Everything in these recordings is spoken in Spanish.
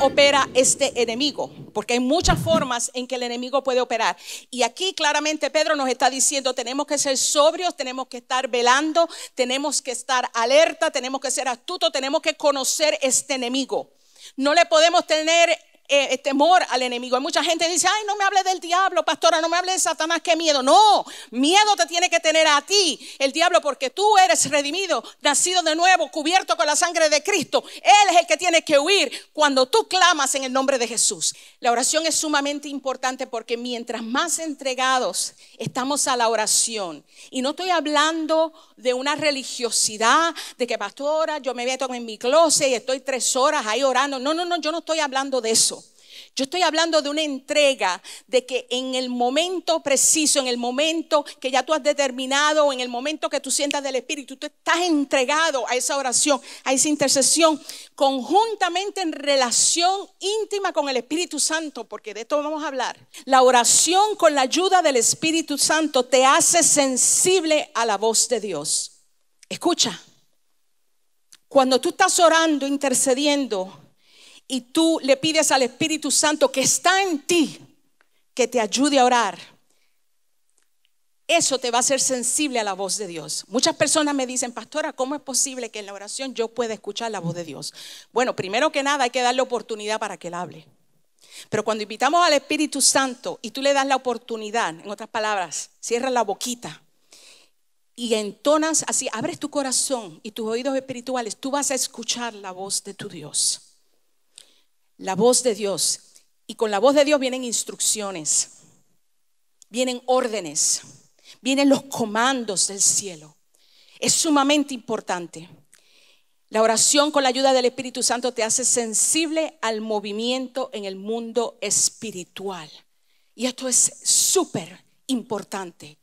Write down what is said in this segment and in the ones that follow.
opera este enemigo? Porque hay muchas formas en que el enemigo puede operar. Y aquí claramente Pedro nos está diciendo, tenemos que ser sobrios, tenemos que estar velando, tenemos que estar alerta, tenemos que ser astutos, tenemos que conocer este enemigo. No le podemos tener eh, temor al enemigo. Hay mucha gente que dice, ay, no me hable del diablo, pastora, no me hable de Satanás, qué miedo. No, miedo te tiene que tener a ti el diablo porque tú eres redimido, nacido de nuevo, cubierto con la sangre de Cristo. Él es el que tiene que huir cuando tú clamas en el nombre de Jesús. La oración es sumamente importante porque mientras más entregados estamos a la oración, y no estoy hablando de una religiosidad, de que pastora, yo me meto en mi closet y estoy tres horas ahí orando. No, no, no, yo no estoy hablando de eso. Yo estoy hablando de una entrega, de que en el momento preciso, en el momento que ya tú has determinado, en el momento que tú sientas del Espíritu, tú estás entregado a esa oración, a esa intercesión, conjuntamente en relación íntima con el Espíritu Santo, porque de esto vamos a hablar. La oración con la ayuda del Espíritu Santo te hace sensible a la voz de Dios. Escucha, cuando tú estás orando, intercediendo, y tú le pides al Espíritu Santo que está en ti, que te ayude a orar, eso te va a hacer sensible a la voz de Dios. Muchas personas me dicen, pastora, ¿cómo es posible que en la oración yo pueda escuchar la voz de Dios? Bueno, primero que nada hay que darle oportunidad para que Él hable. Pero cuando invitamos al Espíritu Santo y tú le das la oportunidad, en otras palabras, cierras la boquita y entonas así, abres tu corazón y tus oídos espirituales, tú vas a escuchar la voz de tu Dios la voz de Dios. Y con la voz de Dios vienen instrucciones, vienen órdenes, vienen los comandos del cielo. Es sumamente importante. La oración con la ayuda del Espíritu Santo te hace sensible al movimiento en el mundo espiritual. Y esto es súper importante.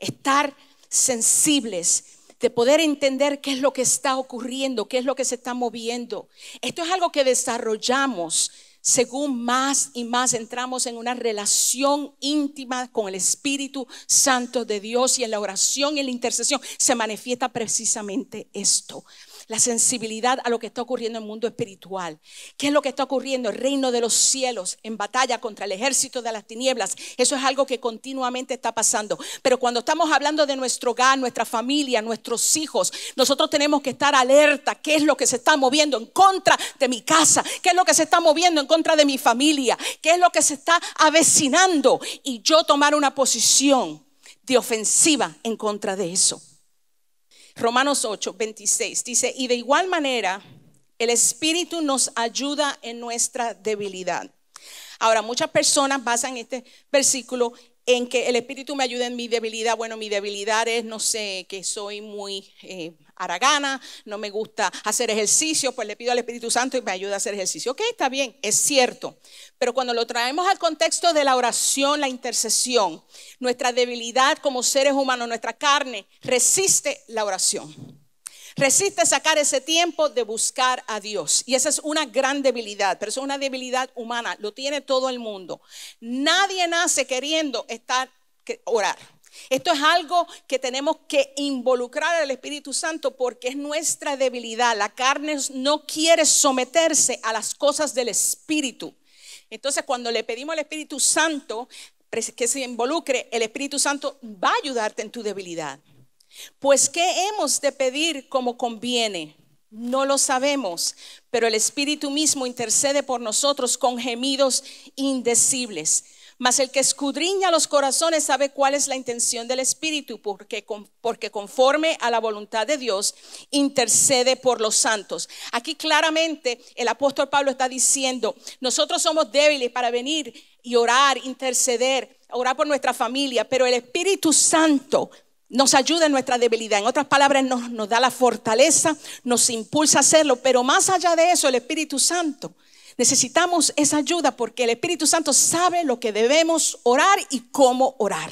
Estar sensibles de poder entender qué es lo que está ocurriendo, qué es lo que se está moviendo. Esto es algo que desarrollamos según más y más entramos en una relación íntima con el Espíritu Santo de Dios y en la oración y en la intercesión se manifiesta precisamente esto la sensibilidad a lo que está ocurriendo en el mundo espiritual. ¿Qué es lo que está ocurriendo? El reino de los cielos en batalla contra el ejército de las tinieblas. Eso es algo que continuamente está pasando. Pero cuando estamos hablando de nuestro hogar, nuestra familia, nuestros hijos, nosotros tenemos que estar alerta. ¿Qué es lo que se está moviendo en contra de mi casa? ¿Qué es lo que se está moviendo en contra de mi familia? ¿Qué es lo que se está avecinando? Y yo tomar una posición de ofensiva en contra de eso. Romanos 8, 26 dice, y de igual manera, el Espíritu nos ayuda en nuestra debilidad. Ahora, muchas personas basan este versículo en que el Espíritu me ayude en mi debilidad. Bueno, mi debilidad es, no sé, que soy muy eh, aragana, no me gusta hacer ejercicio, pues le pido al Espíritu Santo y me ayuda a hacer ejercicio. Ok, está bien, es cierto. Pero cuando lo traemos al contexto de la oración, la intercesión, nuestra debilidad como seres humanos, nuestra carne, resiste la oración. Resiste sacar ese tiempo de buscar a Dios. Y esa es una gran debilidad, pero es una debilidad humana. Lo tiene todo el mundo. Nadie nace queriendo estar, que, orar. Esto es algo que tenemos que involucrar al Espíritu Santo porque es nuestra debilidad. La carne no quiere someterse a las cosas del Espíritu. Entonces, cuando le pedimos al Espíritu Santo que se involucre, el Espíritu Santo va a ayudarte en tu debilidad. Pues ¿qué hemos de pedir como conviene? No lo sabemos, pero el Espíritu mismo intercede por nosotros con gemidos indecibles. Mas el que escudriña los corazones sabe cuál es la intención del Espíritu, porque, conforme a la voluntad de Dios intercede por los santos. Aquí claramente el apóstol Pablo está diciendo, nosotros somos débiles para venir y orar, interceder, orar por nuestra familia, pero el Espíritu Santo nos ayuda en nuestra debilidad. En otras palabras, nos, da la fortaleza, nos impulsa a hacerlo, pero más allá de eso, el Espíritu Santo. Necesitamos esa ayuda porque el Espíritu Santo sabe lo que debemos orar y cómo orar.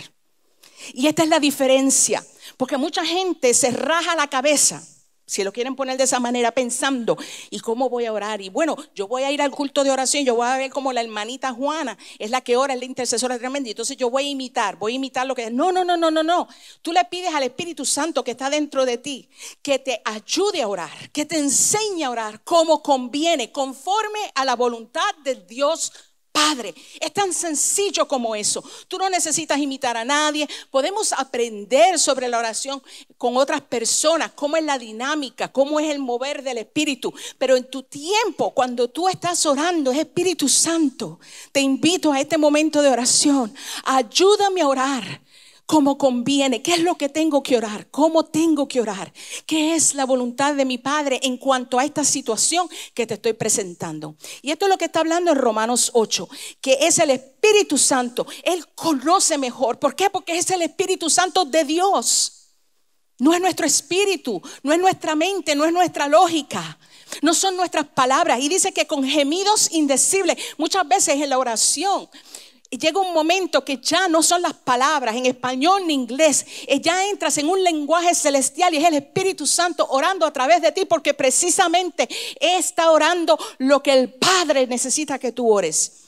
Y esta es la diferencia, porque mucha gente se raja la cabeza si lo quieren poner de esa manera, pensando, ¿y cómo voy a orar? Y bueno, yo voy a ir al culto de oración, yo voy a ver como la hermanita Juana es la que ora, es la intercesora tremenda. Entonces yo voy a imitar, voy a imitar lo que No, no, no, no, no, no. Tú le pides al Espíritu Santo que está dentro de ti que te ayude a orar, que te enseñe a orar como conviene, conforme a la voluntad de Dios Padre. Es tan sencillo como eso. Tú no necesitas imitar a nadie. Podemos aprender sobre la oración con otras personas, cómo es la dinámica, cómo es el mover del Espíritu. Pero en tu tiempo, cuando tú estás orando, es Espíritu Santo. Te invito a este momento de oración. Ayúdame a orar. Cómo conviene, qué es lo que tengo que orar, cómo tengo que orar, qué es la voluntad de mi Padre en cuanto a esta situación que te estoy presentando. Y esto es lo que está hablando en Romanos 8, que es el Espíritu Santo. Él conoce mejor. ¿Por qué? Porque es el Espíritu Santo de Dios. No es nuestro espíritu, no es nuestra mente, no es nuestra lógica. No son nuestras palabras. Y dice que con gemidos indecibles, muchas veces en la oración, llega un momento que ya no son las palabras en español ni inglés, ya entras en un lenguaje celestial y es el Espíritu Santo orando a través de ti porque precisamente está orando lo que el Padre necesita que tú ores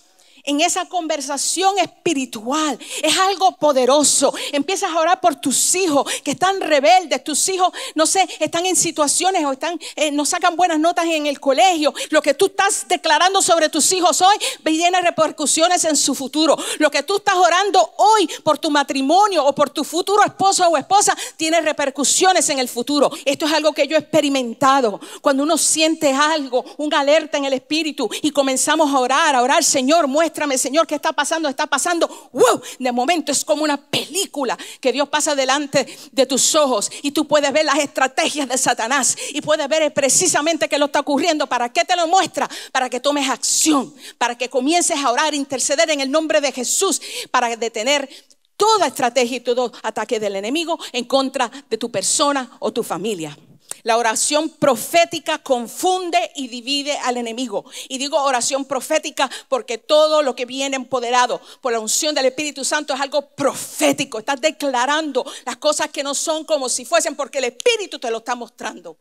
en esa conversación espiritual. Es algo poderoso. Empiezas a orar por tus hijos que están rebeldes, tus hijos, no sé, están en situaciones o están, eh, no sacan buenas notas en el colegio. Lo que tú estás declarando sobre tus hijos hoy tiene repercusiones en su futuro. Lo que tú estás orando hoy por tu matrimonio o por tu futuro esposo o esposa tiene repercusiones en el futuro. Esto es algo que yo he experimentado. Cuando uno siente algo, un alerta en el espíritu y comenzamos a orar, a orar, Señor, muestra muéstrame, Señor, qué está pasando, está pasando. ¡Wow! De momento es como una película que Dios pasa delante de tus ojos y tú puedes ver las estrategias de Satanás y puedes ver precisamente qué lo está ocurriendo. ¿Para qué te lo muestra? Para que tomes acción, para que comiences a orar, interceder en el nombre de Jesús, para detener toda estrategia y todo ataque del enemigo en contra de tu persona o tu familia. La oración profética confunde y divide al enemigo. Y digo oración profética porque todo lo que viene empoderado por la unción del Espíritu Santo es algo profético. Estás declarando las cosas que no son como si fuesen porque el Espíritu te lo está mostrando.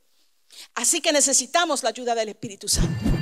Así que necesitamos la ayuda del Espíritu Santo.